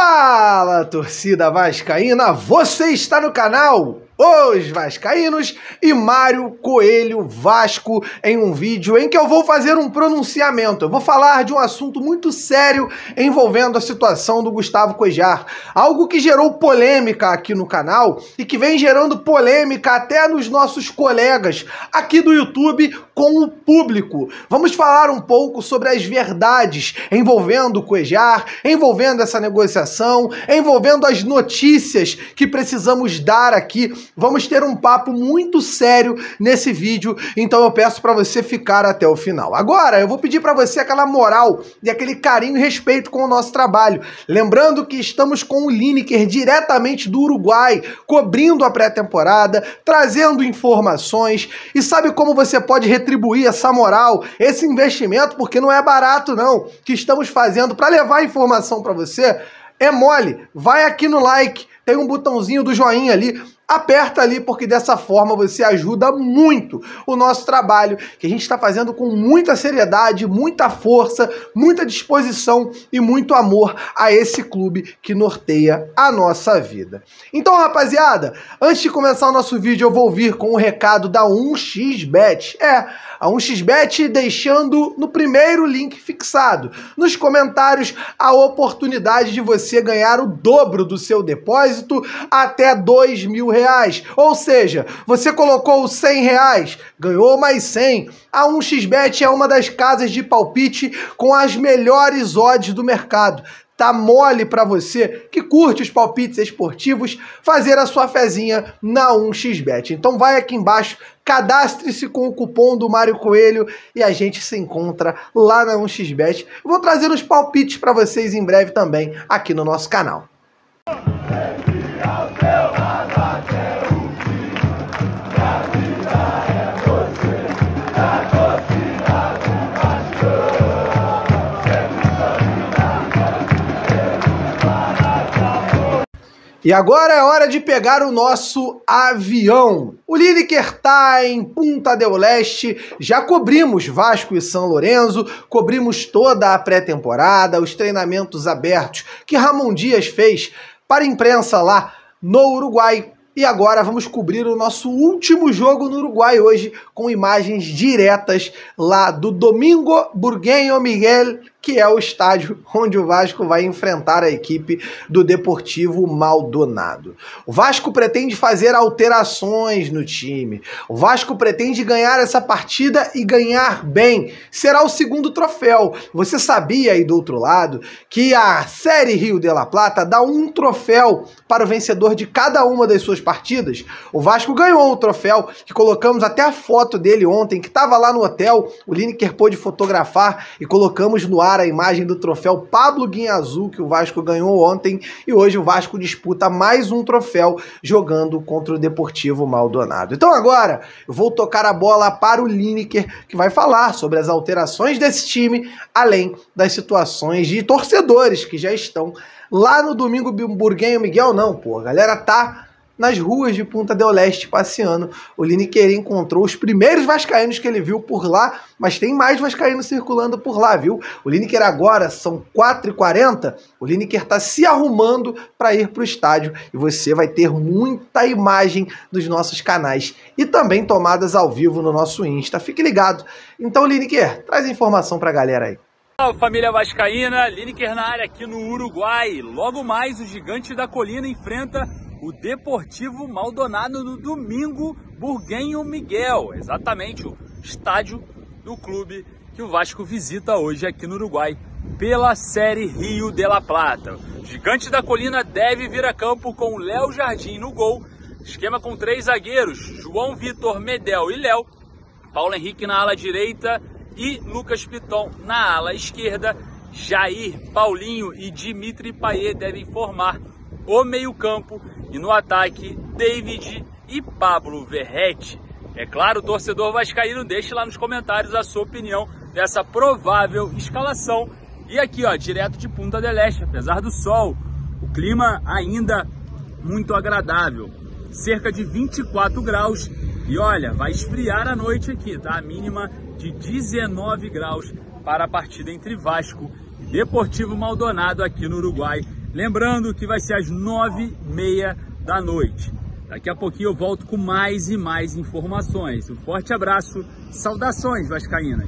Fala, torcida vascaína! Você está no canal os Vascaínos e Mário Coelho Vasco em um vídeo em que eu vou fazer um pronunciamento. Eu vou falar de um assunto muito sério envolvendo a situação do Gustavo Cojar, algo que gerou polêmica aqui no canal e que vem gerando polêmica até nos nossos colegas aqui do YouTube com o público. Vamos falar um pouco sobre as verdades envolvendo o Cojar, envolvendo essa negociação, envolvendo as notícias que precisamos dar aqui Vamos ter um papo muito sério nesse vídeo, então eu peço para você ficar até o final. Agora, eu vou pedir para você aquela moral e aquele carinho e respeito com o nosso trabalho. Lembrando que estamos com o Lineker diretamente do Uruguai, cobrindo a pré-temporada, trazendo informações. E sabe como você pode retribuir essa moral, esse investimento, porque não é barato não, que estamos fazendo para levar informação para você? É mole, vai aqui no like, tem um botãozinho do joinha ali aperta ali, porque dessa forma você ajuda muito o nosso trabalho, que a gente está fazendo com muita seriedade, muita força, muita disposição e muito amor a esse clube que norteia a nossa vida. Então, rapaziada, antes de começar o nosso vídeo, eu vou vir com o um recado da 1xBet. É, a 1xBet deixando no primeiro link fixado, nos comentários, a oportunidade de você ganhar o dobro do seu depósito até 2 mil reais reais. Ou seja, você colocou 100 reais, ganhou mais 100. A 1xBet é uma das casas de palpite com as melhores odds do mercado tá mole para você que curte os palpites esportivos fazer a sua fezinha na 1xBet. Então vai aqui embaixo, cadastre-se com o cupom do Mário Coelho e a gente se encontra lá na 1xBet. Vou trazer os palpites para vocês em breve também aqui no nosso canal. E agora é hora de pegar o nosso avião. O Lineker está em Punta del Leste. Já cobrimos Vasco e São Lourenço, cobrimos toda a pré-temporada, os treinamentos abertos que Ramon Dias fez para a imprensa lá no Uruguai. E agora vamos cobrir o nosso último jogo no Uruguai hoje, com imagens diretas lá do Domingo Burguenho Miguel que é o estádio onde o Vasco vai enfrentar a equipe do Deportivo Maldonado. O Vasco pretende fazer alterações no time. O Vasco pretende ganhar essa partida e ganhar bem. Será o segundo troféu. Você sabia aí do outro lado que a Série Rio de la Plata dá um troféu para o vencedor de cada uma das suas partidas? O Vasco ganhou o troféu, que colocamos até a foto dele ontem, que estava lá no hotel. O Lineker pôde fotografar e colocamos no ar ar a imagem do troféu Pablo Azul que o Vasco ganhou ontem e hoje o Vasco disputa mais um troféu jogando contra o Deportivo Maldonado. Então agora eu vou tocar a bola para o Lineker que vai falar sobre as alterações desse time, além das situações de torcedores que já estão lá no domingo Burguenho Miguel não, pô, a galera tá nas ruas de Punta del Leste passeando. O Lineker encontrou os primeiros vascaínos que ele viu por lá, mas tem mais vascaínos circulando por lá, viu? O Lineker agora são 4h40, o Lineker está se arrumando para ir para o estádio e você vai ter muita imagem dos nossos canais e também tomadas ao vivo no nosso Insta. Fique ligado. Então, Lineker, traz informação para a galera aí. Olá, família Vascaína, Lineker na área aqui no Uruguai. Logo mais, o Gigante da Colina enfrenta o Deportivo Maldonado no domingo, Burguenho Miguel, exatamente o estádio do clube que o Vasco visita hoje aqui no Uruguai pela Série Rio de la Plata. Gigante da Colina deve vir a campo com Léo Jardim no gol, esquema com três zagueiros, João Vitor, Medel e Léo, Paulo Henrique na ala direita e Lucas Piton na ala esquerda. Jair, Paulinho e Dimitri Payet devem formar o meio-campo e no ataque, David e Pablo Verrete. É claro, o torcedor vascaíno, deixe lá nos comentários a sua opinião dessa provável escalação. E aqui, ó, direto de Punta del Este, apesar do sol, o clima ainda muito agradável. Cerca de 24 graus e olha, vai esfriar a noite aqui, tá? A mínima de 19 graus para a partida entre Vasco e Deportivo Maldonado aqui no Uruguai, Lembrando que vai ser às nove e meia da noite. Daqui a pouquinho eu volto com mais e mais informações. Um forte abraço, saudações vascaínas.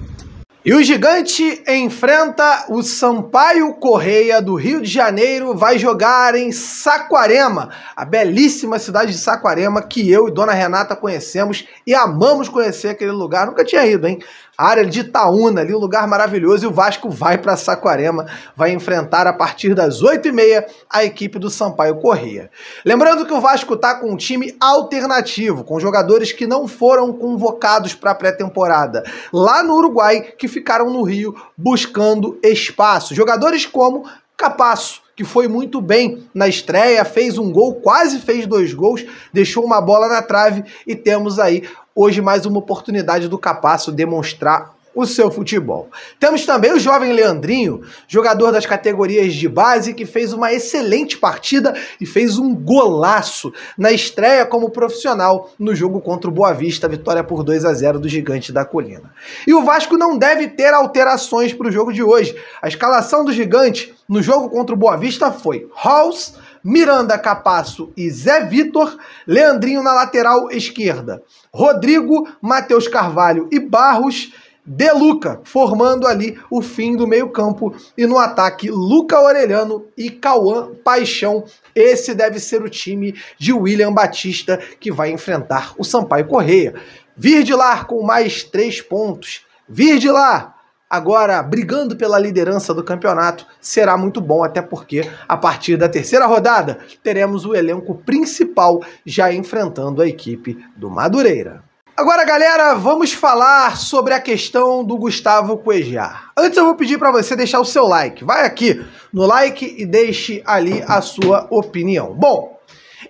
E o Gigante enfrenta o Sampaio Correia do Rio de Janeiro, vai jogar em Saquarema, a belíssima cidade de Saquarema que eu e Dona Renata conhecemos e amamos conhecer aquele lugar. Nunca tinha ido, hein? área de Itaúna, ali um lugar maravilhoso, e o Vasco vai para Saquarema, vai enfrentar a partir das 8h30 a equipe do Sampaio Corrêa. Lembrando que o Vasco está com um time alternativo, com jogadores que não foram convocados para a pré-temporada, lá no Uruguai, que ficaram no Rio buscando espaço. Jogadores como Capasso, que foi muito bem na estreia, fez um gol, quase fez dois gols, deixou uma bola na trave e temos aí Hoje, mais uma oportunidade do Capasso demonstrar o seu futebol. Temos também o jovem Leandrinho, jogador das categorias de base, que fez uma excelente partida e fez um golaço na estreia como profissional no jogo contra o Boa Vista, vitória por 2 a 0 do Gigante da Colina. E o Vasco não deve ter alterações para o jogo de hoje. A escalação do Gigante no jogo contra o Boa Vista foi Halls, Miranda Capasso e Zé Vitor, Leandrinho na lateral esquerda, Rodrigo, Matheus Carvalho e Barros, De Luca, formando ali o fim do meio-campo e no ataque Luca Orelhano e Cauã Paixão. Esse deve ser o time de William Batista que vai enfrentar o Sampaio Correia. Vir de lá com mais três pontos. Vir de lá! agora brigando pela liderança do campeonato, será muito bom, até porque a partir da terceira rodada teremos o elenco principal já enfrentando a equipe do Madureira. Agora, galera, vamos falar sobre a questão do Gustavo Cuejar. Antes eu vou pedir para você deixar o seu like. Vai aqui no like e deixe ali a sua opinião. Bom,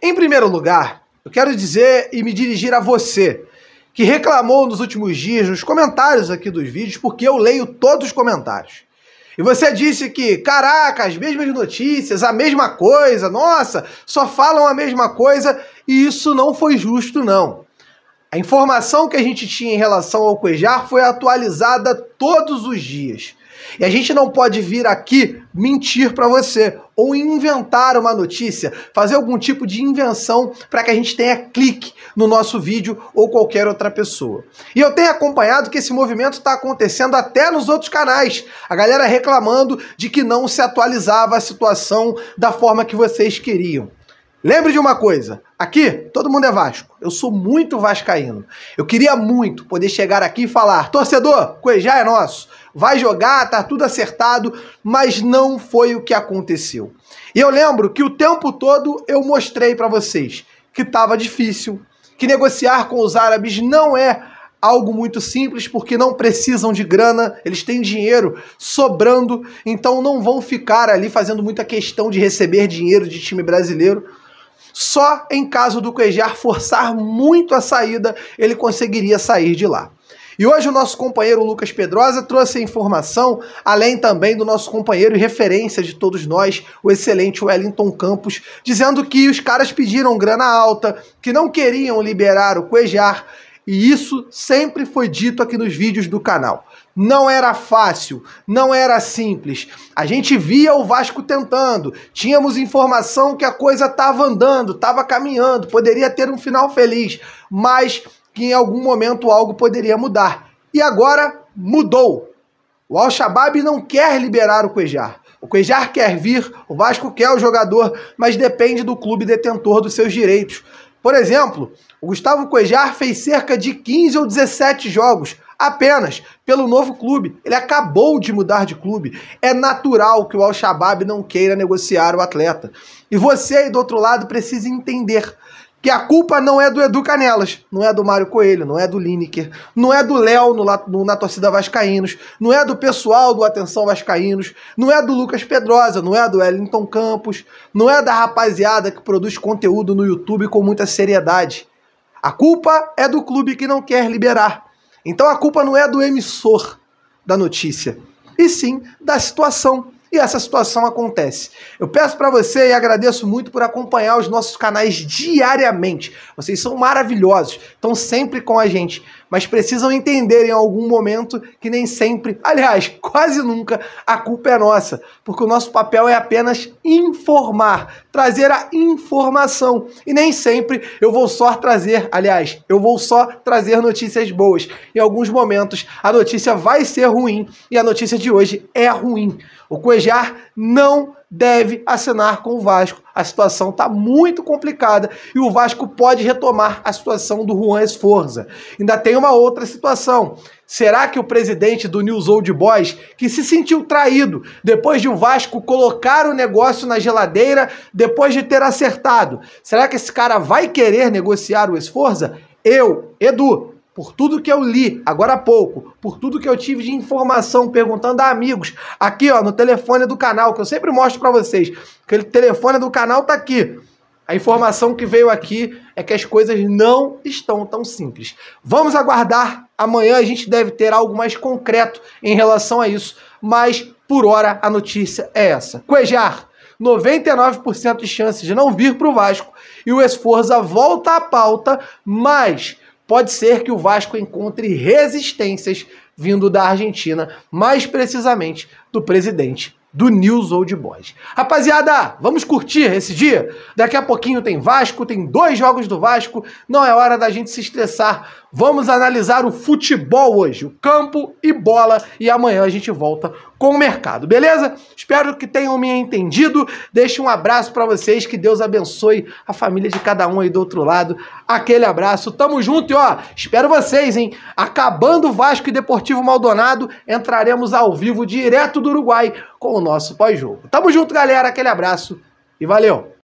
em primeiro lugar, eu quero dizer e me dirigir a você que reclamou nos últimos dias, nos comentários aqui dos vídeos, porque eu leio todos os comentários. E você disse que, caraca, as mesmas notícias, a mesma coisa, nossa, só falam a mesma coisa, e isso não foi justo, não. A informação que a gente tinha em relação ao Cuejar foi atualizada todos os dias. E a gente não pode vir aqui mentir para você ou inventar uma notícia, fazer algum tipo de invenção para que a gente tenha clique no nosso vídeo ou qualquer outra pessoa. E eu tenho acompanhado que esse movimento está acontecendo até nos outros canais. A galera reclamando de que não se atualizava a situação da forma que vocês queriam. Lembre de uma coisa, aqui todo mundo é Vasco. Eu sou muito vascaíno. Eu queria muito poder chegar aqui e falar: torcedor, Cuejá é nosso vai jogar, tá tudo acertado, mas não foi o que aconteceu. E eu lembro que o tempo todo eu mostrei para vocês que estava difícil, que negociar com os árabes não é algo muito simples, porque não precisam de grana, eles têm dinheiro sobrando, então não vão ficar ali fazendo muita questão de receber dinheiro de time brasileiro. Só em caso do Quejar forçar muito a saída, ele conseguiria sair de lá. E hoje o nosso companheiro Lucas Pedrosa trouxe a informação, além também do nosso companheiro e referência de todos nós, o excelente Wellington Campos, dizendo que os caras pediram grana alta, que não queriam liberar o Cuejar, e isso sempre foi dito aqui nos vídeos do canal. Não era fácil, não era simples. A gente via o Vasco tentando, tínhamos informação que a coisa estava andando, estava caminhando, poderia ter um final feliz, mas que em algum momento algo poderia mudar. E agora mudou. O Al-Shabaab não quer liberar o Cuejar. O Cuejar quer vir, o Vasco quer o jogador, mas depende do clube detentor dos seus direitos. Por exemplo, o Gustavo Cuejar fez cerca de 15 ou 17 jogos apenas pelo novo clube. Ele acabou de mudar de clube. É natural que o Al-Shabaab não queira negociar o atleta. E você aí do outro lado precisa entender que a culpa não é do Edu Canelas, não é do Mário Coelho, não é do Lineker, não é do Léo no, no, na torcida Vascaínos, não é do pessoal do Atenção Vascaínos, não é do Lucas Pedrosa, não é do Wellington Campos, não é da rapaziada que produz conteúdo no YouTube com muita seriedade. A culpa é do clube que não quer liberar. Então a culpa não é do emissor da notícia, e sim da situação e essa situação acontece. Eu peço para você e agradeço muito por acompanhar os nossos canais diariamente. Vocês são maravilhosos, estão sempre com a gente mas precisam entender em algum momento que nem sempre, aliás, quase nunca, a culpa é nossa, porque o nosso papel é apenas informar, trazer a informação. E nem sempre eu vou só trazer, aliás, eu vou só trazer notícias boas. Em alguns momentos a notícia vai ser ruim e a notícia de hoje é ruim. O Cuejar não deve assinar com o Vasco. A situação está muito complicada e o Vasco pode retomar a situação do Juan Esforza. Ainda tem uma outra situação. Será que o presidente do News Old Boys, que se sentiu traído depois de o Vasco colocar o negócio na geladeira, depois de ter acertado, será que esse cara vai querer negociar o Esforza? Eu, Edu, por tudo que eu li agora há pouco, por tudo que eu tive de informação perguntando a amigos, aqui ó, no telefone do canal, que eu sempre mostro para vocês, aquele telefone do canal tá aqui. A informação que veio aqui é que as coisas não estão tão simples. Vamos aguardar. Amanhã a gente deve ter algo mais concreto em relação a isso, mas por hora a notícia é essa. Cuejar, 99% de chances de não vir para o Vasco e o Esforza volta à pauta, mas pode ser que o Vasco encontre resistências vindo da Argentina, mais precisamente do presidente do News Old Boys. Rapaziada, vamos curtir esse dia? Daqui a pouquinho tem Vasco, tem dois jogos do Vasco, não é hora da gente se estressar. Vamos analisar o futebol hoje, o campo e bola, e amanhã a gente volta com o mercado, beleza? Espero que tenham me entendido. Deixo um abraço para vocês, que Deus abençoe a família de cada um aí do outro lado. Aquele abraço, tamo junto e ó, espero vocês, hein? Acabando Vasco e Deportivo Maldonado, entraremos ao vivo direto do Uruguai com o nosso pós-jogo. Tamo junto, galera, aquele abraço e valeu!